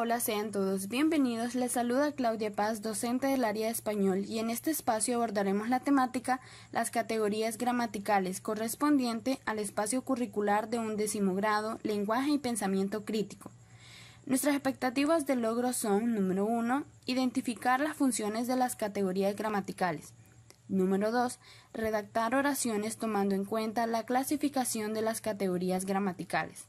hola sean todos bienvenidos. Les saluda Claudia Paz, docente del área de español, y en este espacio abordaremos la temática las categorías gramaticales correspondiente al espacio curricular de un décimo grado, lenguaje y pensamiento crítico. Nuestras expectativas de logro son, número uno, identificar las funciones de las categorías gramaticales. Número dos, Redactar oraciones tomando en cuenta la clasificación de las categorías gramaticales.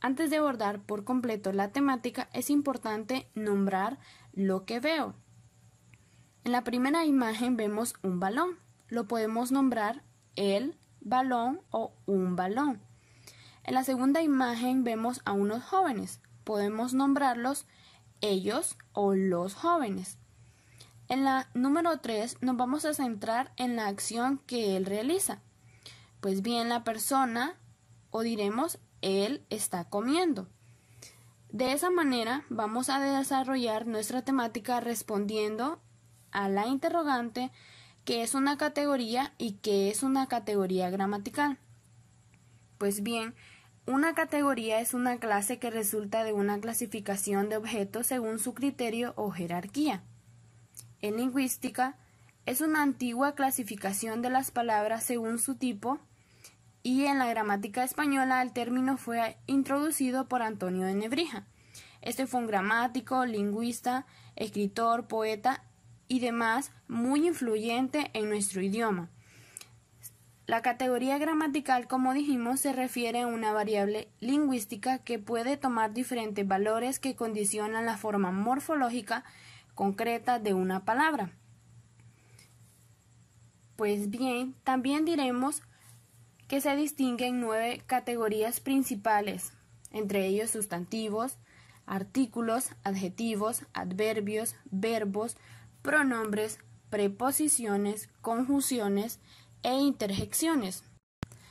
Antes de abordar por completo la temática, es importante nombrar lo que veo. En la primera imagen vemos un balón. Lo podemos nombrar el balón o un balón. En la segunda imagen vemos a unos jóvenes. Podemos nombrarlos ellos o los jóvenes. En la número 3 nos vamos a centrar en la acción que él realiza. Pues bien, la persona, o diremos él está comiendo. De esa manera vamos a desarrollar nuestra temática respondiendo a la interrogante que es una categoría y que es una categoría gramatical. Pues bien, una categoría es una clase que resulta de una clasificación de objetos según su criterio o jerarquía. En lingüística, es una antigua clasificación de las palabras según su tipo, y en la gramática española el término fue introducido por Antonio de Nebrija. Este fue un gramático, lingüista, escritor, poeta y demás muy influyente en nuestro idioma. La categoría gramatical, como dijimos, se refiere a una variable lingüística que puede tomar diferentes valores que condicionan la forma morfológica concreta de una palabra. Pues bien, también diremos que se distinguen nueve categorías principales, entre ellos sustantivos, artículos, adjetivos, adverbios, verbos, pronombres, preposiciones, conjunciones e interjecciones.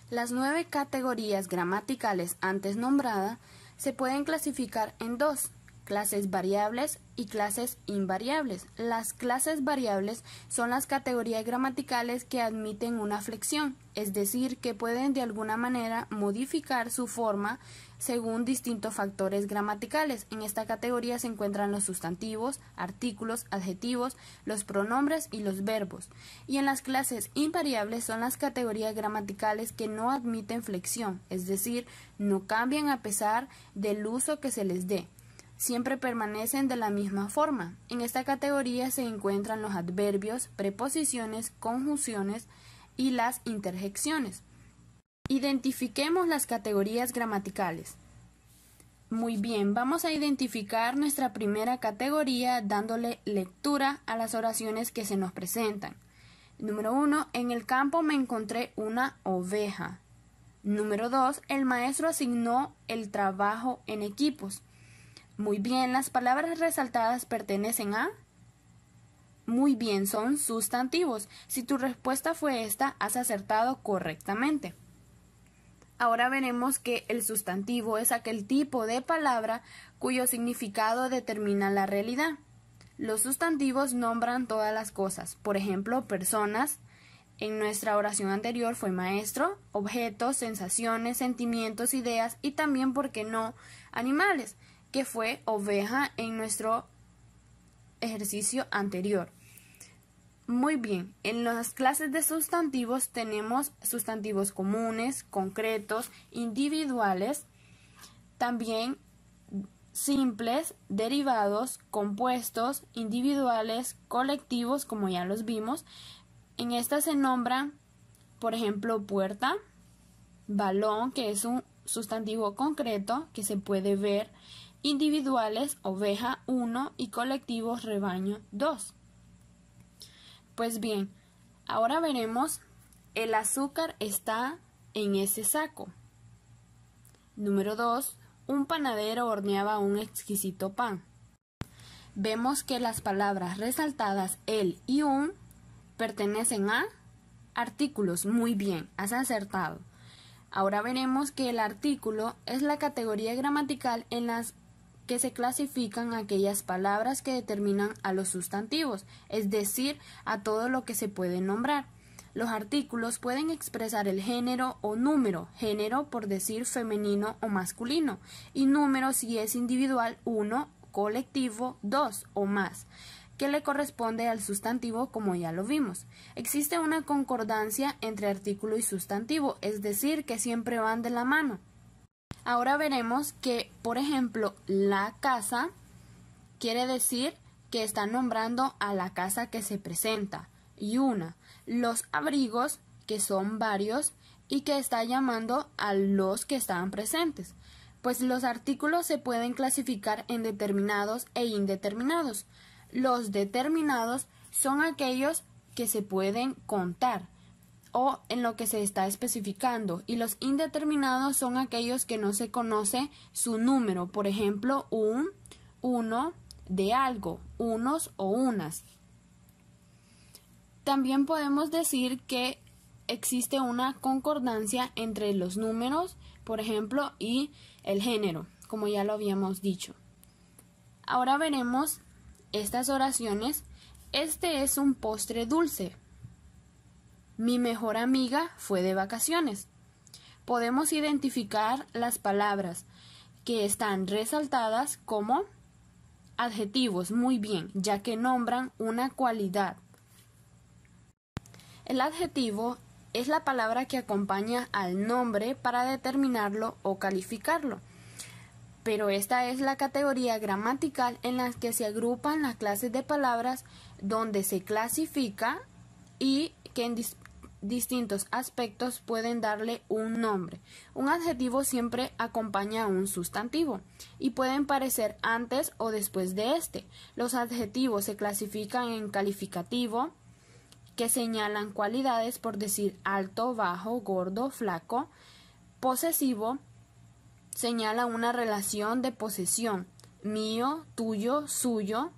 Las nueve categorías gramaticales antes nombradas se pueden clasificar en dos, clases variables y clases invariables. Las clases variables son las categorías gramaticales que admiten una flexión, es decir, que pueden de alguna manera modificar su forma según distintos factores gramaticales. En esta categoría se encuentran los sustantivos, artículos, adjetivos, los pronombres y los verbos. Y en las clases invariables son las categorías gramaticales que no admiten flexión, es decir, no cambian a pesar del uso que se les dé siempre permanecen de la misma forma. En esta categoría se encuentran los adverbios, preposiciones, conjunciones y las interjecciones. Identifiquemos las categorías gramaticales. Muy bien, vamos a identificar nuestra primera categoría dándole lectura a las oraciones que se nos presentan. Número 1. En el campo me encontré una oveja. Número 2. El maestro asignó el trabajo en equipos. Muy bien, las palabras resaltadas pertenecen a... Muy bien, son sustantivos. Si tu respuesta fue esta, has acertado correctamente. Ahora veremos que el sustantivo es aquel tipo de palabra cuyo significado determina la realidad. Los sustantivos nombran todas las cosas, por ejemplo, personas. En nuestra oración anterior fue maestro, objetos, sensaciones, sentimientos, ideas y también, ¿por qué no?, animales que fue oveja en nuestro ejercicio anterior. Muy bien, en las clases de sustantivos tenemos sustantivos comunes, concretos, individuales, también simples, derivados, compuestos, individuales, colectivos, como ya los vimos. En estas se nombran, por ejemplo, puerta, balón, que es un sustantivo concreto que se puede ver, individuales oveja 1 y colectivos rebaño 2. Pues bien, ahora veremos el azúcar está en ese saco. Número 2. Un panadero horneaba un exquisito pan. Vemos que las palabras resaltadas el y un pertenecen a artículos. Muy bien, has acertado. Ahora veremos que el artículo es la categoría gramatical en las que se clasifican aquellas palabras que determinan a los sustantivos, es decir, a todo lo que se puede nombrar. Los artículos pueden expresar el género o número, género por decir femenino o masculino, y número si es individual uno, colectivo dos o más, que le corresponde al sustantivo como ya lo vimos. Existe una concordancia entre artículo y sustantivo, es decir, que siempre van de la mano. Ahora veremos que, por ejemplo, la casa quiere decir que está nombrando a la casa que se presenta. Y una, los abrigos, que son varios, y que está llamando a los que estaban presentes. Pues los artículos se pueden clasificar en determinados e indeterminados. Los determinados son aquellos que se pueden contar o en lo que se está especificando y los indeterminados son aquellos que no se conoce su número, por ejemplo, un, uno de algo, unos o unas. También podemos decir que existe una concordancia entre los números, por ejemplo, y el género, como ya lo habíamos dicho. Ahora veremos estas oraciones. Este es un postre dulce. Mi mejor amiga fue de vacaciones. Podemos identificar las palabras que están resaltadas como adjetivos, muy bien, ya que nombran una cualidad. El adjetivo es la palabra que acompaña al nombre para determinarlo o calificarlo. Pero esta es la categoría gramatical en la que se agrupan las clases de palabras donde se clasifica y que en, distintos aspectos pueden darle un nombre. Un adjetivo siempre acompaña a un sustantivo y pueden parecer antes o después de éste Los adjetivos se clasifican en calificativo, que señalan cualidades por decir alto, bajo, gordo, flaco. Posesivo señala una relación de posesión, mío, tuyo, suyo.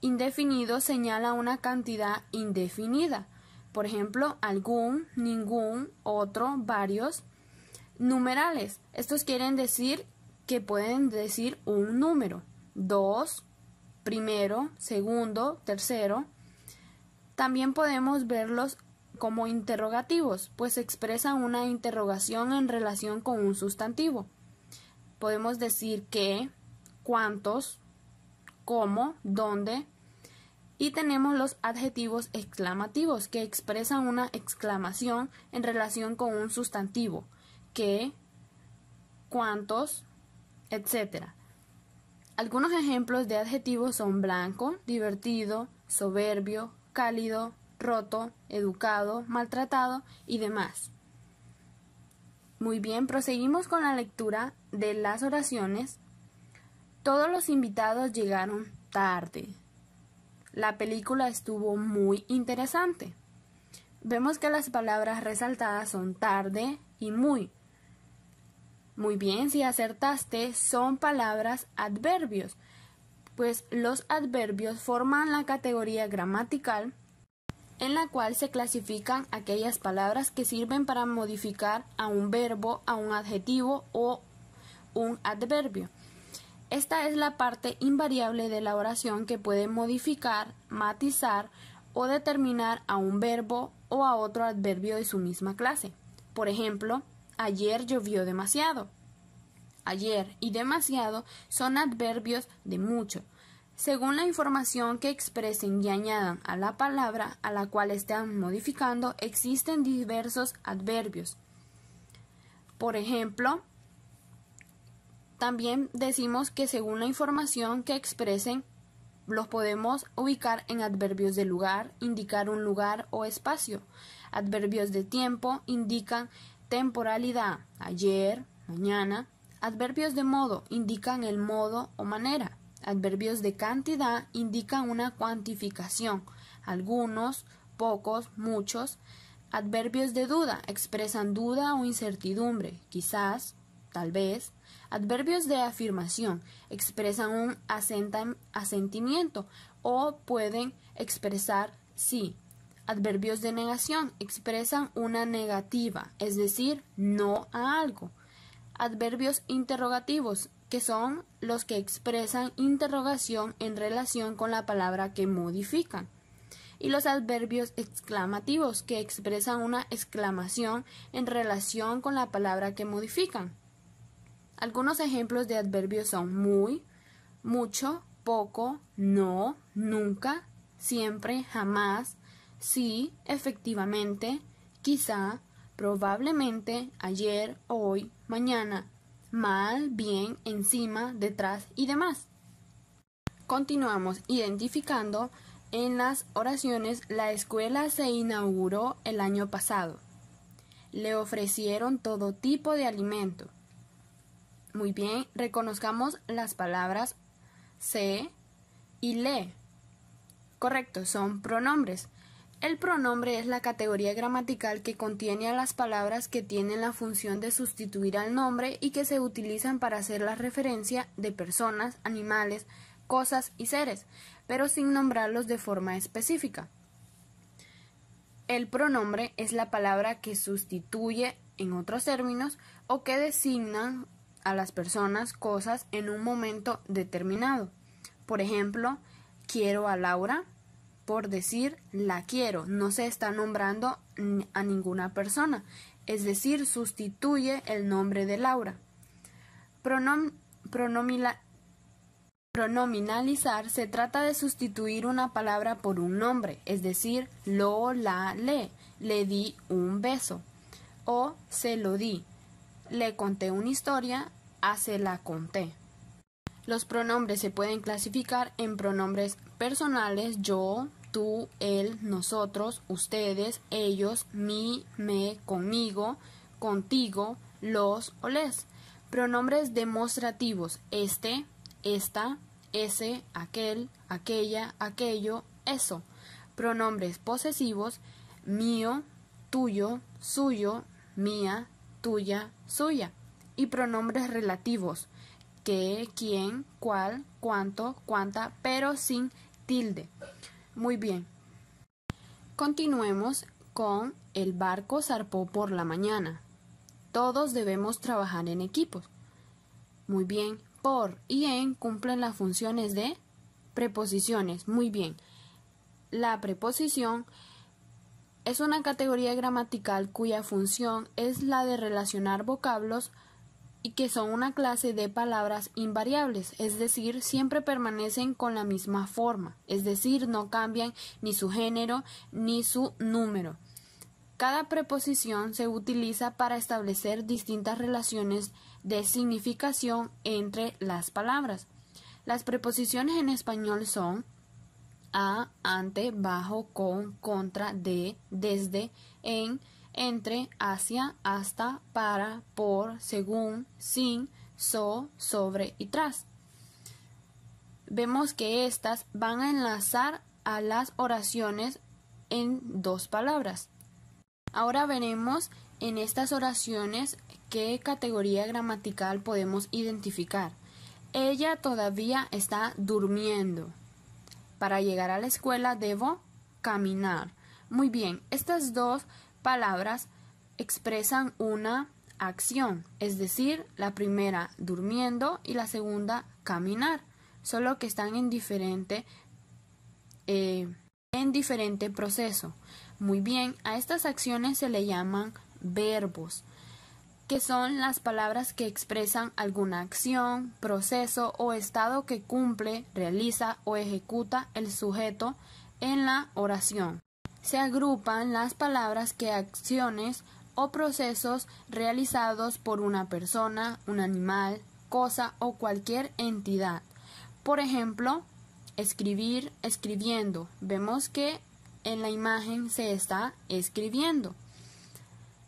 Indefinido señala una cantidad indefinida por ejemplo, algún, ningún, otro, varios. Numerales. Estos quieren decir que pueden decir un número. Dos, primero, segundo, tercero. También podemos verlos como interrogativos, pues expresan una interrogación en relación con un sustantivo. Podemos decir qué, cuántos, cómo, dónde, y tenemos los adjetivos exclamativos, que expresan una exclamación en relación con un sustantivo, que, cuántos, etc. Algunos ejemplos de adjetivos son blanco, divertido, soberbio, cálido, roto, educado, maltratado y demás. Muy bien, proseguimos con la lectura de las oraciones. Todos los invitados llegaron tarde. La película estuvo muy interesante. Vemos que las palabras resaltadas son tarde y muy. Muy bien, si acertaste, son palabras adverbios, pues los adverbios forman la categoría gramatical en la cual se clasifican aquellas palabras que sirven para modificar a un verbo, a un adjetivo o un adverbio. Esta es la parte invariable de la oración que puede modificar, matizar o determinar a un verbo o a otro adverbio de su misma clase. Por ejemplo, ayer llovió demasiado. Ayer y demasiado son adverbios de mucho, según la información que expresen y añadan a la palabra a la cual están modificando, existen diversos adverbios. Por ejemplo, también decimos que según la información que expresen, los podemos ubicar en adverbios de lugar, indicar un lugar o espacio. Adverbios de tiempo indican temporalidad, ayer, mañana. Adverbios de modo indican el modo o manera. Adverbios de cantidad indican una cuantificación, algunos, pocos, muchos. Adverbios de duda expresan duda o incertidumbre, quizás, tal vez. Adverbios de afirmación expresan un asentimiento o pueden expresar sí. Adverbios de negación expresan una negativa, es decir, no a algo. Adverbios interrogativos, que son los que expresan interrogación en relación con la palabra que modifican. Y los adverbios exclamativos, que expresan una exclamación en relación con la palabra que modifican. Algunos ejemplos de adverbios son muy, mucho, poco, no, nunca, siempre, jamás, sí, efectivamente, quizá, probablemente, ayer, hoy, mañana, mal, bien, encima, detrás y demás. Continuamos identificando en las oraciones la escuela se inauguró el año pasado. Le ofrecieron todo tipo de alimento. Muy bien, reconozcamos las palabras se y le. Correcto, son pronombres. El pronombre es la categoría gramatical que contiene a las palabras que tienen la función de sustituir al nombre y que se utilizan para hacer la referencia de personas, animales, cosas y seres, pero sin nombrarlos de forma específica. El pronombre es la palabra que sustituye, en otros términos, o que designan a las personas cosas en un momento determinado. Por ejemplo, quiero a Laura por decir la quiero, no se está nombrando a ninguna persona, es decir, sustituye el nombre de Laura. pronominalizar se trata de sustituir una palabra por un nombre, es decir, lo, la, le, le di un beso o se lo di, le conté una historia, hace la conté. Los pronombres se pueden clasificar en pronombres personales yo, tú, él, nosotros, ustedes, ellos, mi, me, conmigo, contigo, los o les. Pronombres demostrativos este, esta, ese, aquel, aquella, aquello, eso. Pronombres posesivos mío, tuyo, suyo, mía, tuya, suya y pronombres relativos que, quién, cuál, cuánto, cuánta, pero sin tilde. Muy bien. Continuemos con el barco zarpó por la mañana. Todos debemos trabajar en equipos. Muy bien. Por y en cumplen las funciones de preposiciones. Muy bien. La preposición es una categoría gramatical cuya función es la de relacionar vocablos y que son una clase de palabras invariables, es decir, siempre permanecen con la misma forma, es decir, no cambian ni su género ni su número. Cada preposición se utiliza para establecer distintas relaciones de significación entre las palabras. Las preposiciones en español son a, ante, bajo, con, contra, de, desde, en, entre, hacia, hasta, para, por, según, sin, so, sobre y tras. Vemos que estas van a enlazar a las oraciones en dos palabras. Ahora veremos en estas oraciones qué categoría gramatical podemos identificar. Ella todavía está durmiendo. Para llegar a la escuela debo caminar. Muy bien, estas dos palabras expresan una acción, es decir, la primera durmiendo y la segunda caminar, solo que están en diferente, eh, en diferente proceso. Muy bien, a estas acciones se le llaman verbos, que son las palabras que expresan alguna acción, proceso o estado que cumple, realiza o ejecuta el sujeto en la oración se agrupan las palabras que acciones o procesos realizados por una persona, un animal, cosa o cualquier entidad. Por ejemplo, escribir, escribiendo. Vemos que en la imagen se está escribiendo.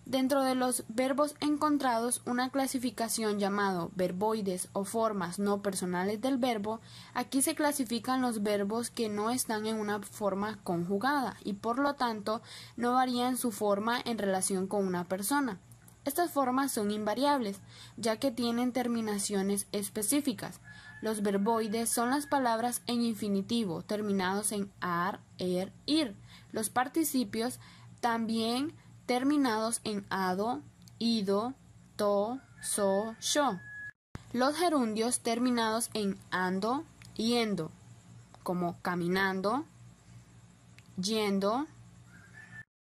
Dentro de los verbos encontrados, una clasificación llamado verboides o formas no personales del verbo, aquí se clasifican los verbos que no están en una forma conjugada y por lo tanto no varían su forma en relación con una persona. Estas formas son invariables, ya que tienen terminaciones específicas. Los verboides son las palabras en infinitivo terminados en ar, er, ir. Los participios también terminados en ado, ido, to, so, "-yo". Los gerundios terminados en ando, yendo, como caminando, yendo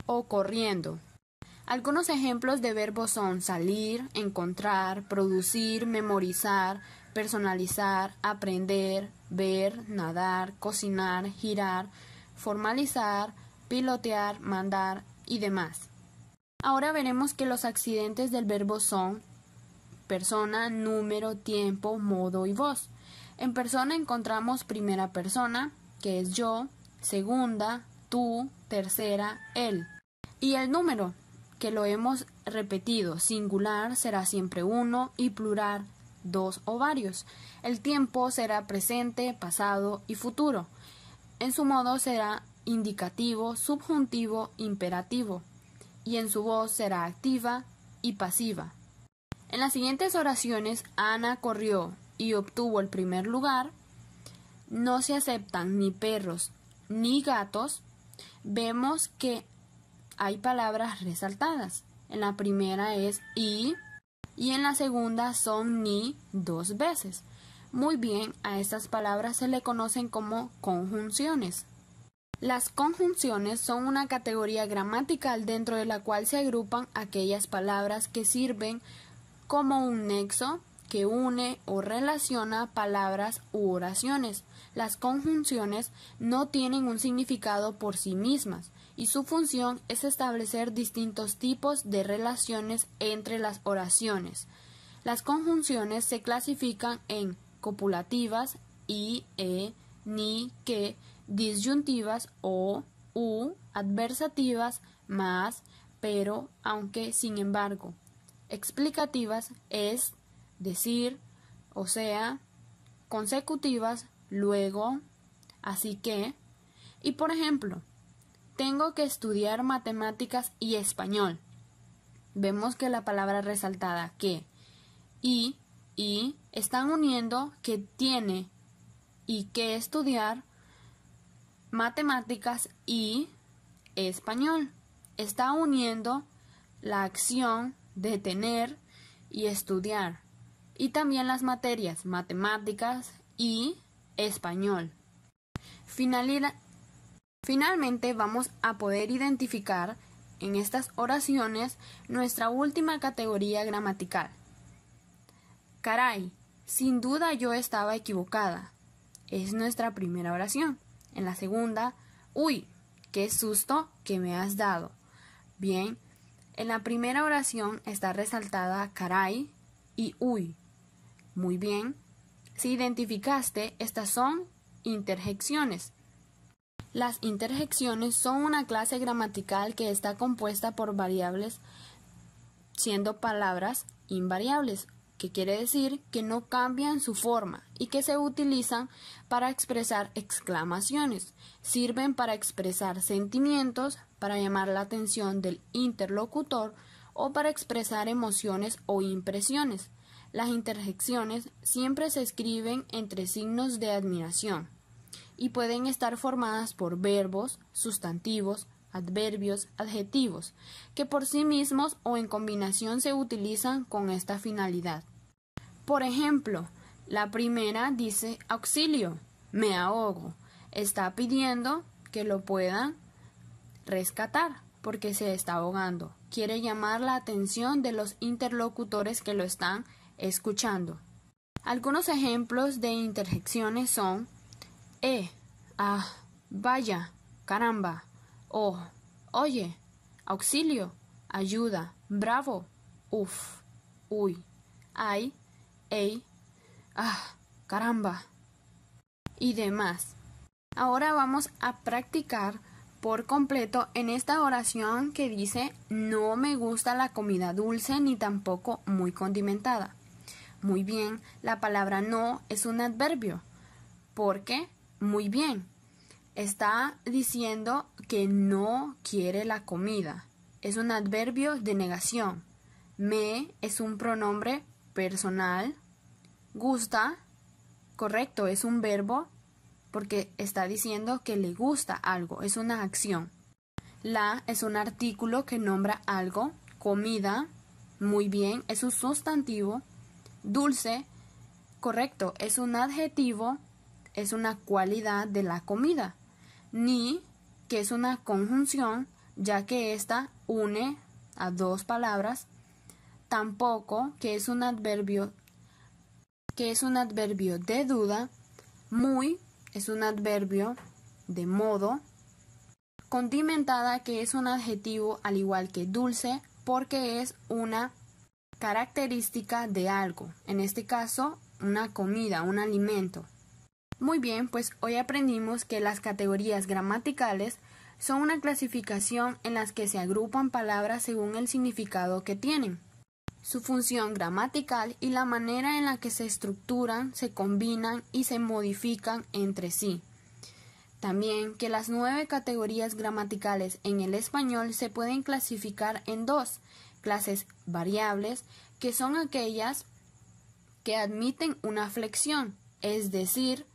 o corriendo. Algunos ejemplos de verbos son salir, encontrar, producir, memorizar, personalizar, aprender, ver, nadar, cocinar, girar, formalizar, pilotear, mandar y demás. Ahora veremos que los accidentes del verbo son persona, número, tiempo, modo y voz. En persona encontramos primera persona, que es yo, segunda, tú, tercera, él. Y el número, que lo hemos repetido, singular será siempre uno y plural dos o varios. El tiempo será presente, pasado y futuro. En su modo será indicativo, subjuntivo, imperativo y en su voz será activa y pasiva. En las siguientes oraciones, Ana corrió y obtuvo el primer lugar. No se aceptan ni perros ni gatos. Vemos que hay palabras resaltadas. En la primera es y y en la segunda son ni dos veces. Muy bien, a estas palabras se le conocen como conjunciones. Las conjunciones son una categoría gramatical dentro de la cual se agrupan aquellas palabras que sirven como un nexo que une o relaciona palabras u oraciones. Las conjunciones no tienen un significado por sí mismas y su función es establecer distintos tipos de relaciones entre las oraciones. Las conjunciones se clasifican en copulativas, y, e, ni, que, disyuntivas o u adversativas más pero aunque sin embargo explicativas es decir o sea consecutivas luego así que y por ejemplo tengo que estudiar matemáticas y español vemos que la palabra resaltada que y y están uniendo que tiene y que estudiar matemáticas y español. Está uniendo la acción de tener y estudiar. Y también las materias matemáticas y español. Finalmente vamos a poder identificar en estas oraciones nuestra última categoría gramatical. Caray, sin duda yo estaba equivocada. Es nuestra primera oración. En la segunda, uy, qué susto que me has dado. Bien, en la primera oración está resaltada caray y uy. Muy bien. Si identificaste, estas son interjecciones. Las interjecciones son una clase gramatical que está compuesta por variables siendo palabras invariables que quiere decir que no cambian su forma y que se utilizan para expresar exclamaciones, sirven para expresar sentimientos, para llamar la atención del interlocutor o para expresar emociones o impresiones. Las interjecciones siempre se escriben entre signos de admiración y pueden estar formadas por verbos, sustantivos, adverbios, adjetivos, que por sí mismos o en combinación se utilizan con esta finalidad. Por ejemplo, la primera dice auxilio, me ahogo. Está pidiendo que lo puedan rescatar porque se está ahogando. Quiere llamar la atención de los interlocutores que lo están escuchando. Algunos ejemplos de interjecciones son E, ah, vaya, caramba, O, oye, auxilio, ayuda, bravo, uf, uy, ay, ey, ah, caramba y demás. Ahora vamos a practicar por completo en esta oración que dice no me gusta la comida dulce ni tampoco muy condimentada. Muy bien, la palabra no es un adverbio porque muy bien está diciendo que no quiere la comida. Es un adverbio de negación. Me es un pronombre personal. Gusta, correcto, es un verbo porque está diciendo que le gusta algo, es una acción. La es un artículo que nombra algo. Comida, muy bien, es un sustantivo. Dulce, correcto, es un adjetivo, es una cualidad de la comida. Ni, que es una conjunción, ya que ésta une a dos palabras tampoco, que es un adverbio que es un adverbio de duda, muy es un adverbio de modo, condimentada que es un adjetivo al igual que dulce porque es una característica de algo, en este caso una comida, un alimento. Muy bien, pues hoy aprendimos que las categorías gramaticales son una clasificación en las que se agrupan palabras según el significado que tienen su función gramatical y la manera en la que se estructuran, se combinan y se modifican entre sí. También que las nueve categorías gramaticales en el español se pueden clasificar en dos clases variables, que son aquellas que admiten una flexión, es decir,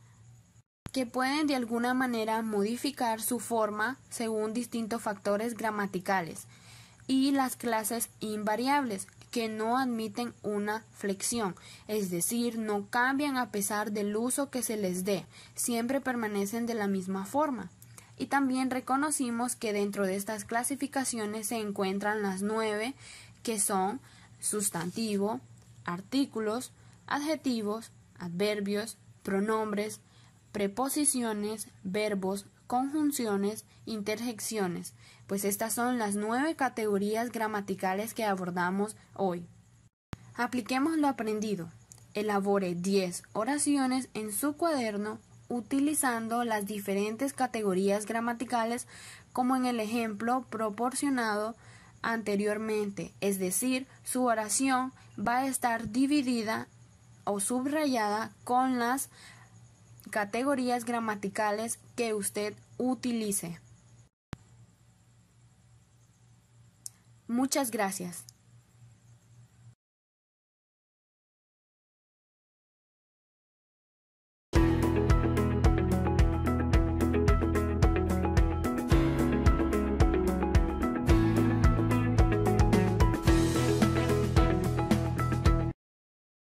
que pueden de alguna manera modificar su forma según distintos factores gramaticales, y las clases invariables, que no admiten una flexión, es decir, no cambian a pesar del uso que se les dé, siempre permanecen de la misma forma. Y también reconocimos que dentro de estas clasificaciones se encuentran las nueve, que son sustantivo, artículos, adjetivos, adverbios, pronombres, preposiciones, verbos, conjunciones, interjecciones, pues estas son las nueve categorías gramaticales que abordamos hoy. Apliquemos lo aprendido. Elabore 10 oraciones en su cuaderno utilizando las diferentes categorías gramaticales como en el ejemplo proporcionado anteriormente, es decir, su oración va a estar dividida o subrayada con las categorías gramaticales que usted utilice. Muchas gracias.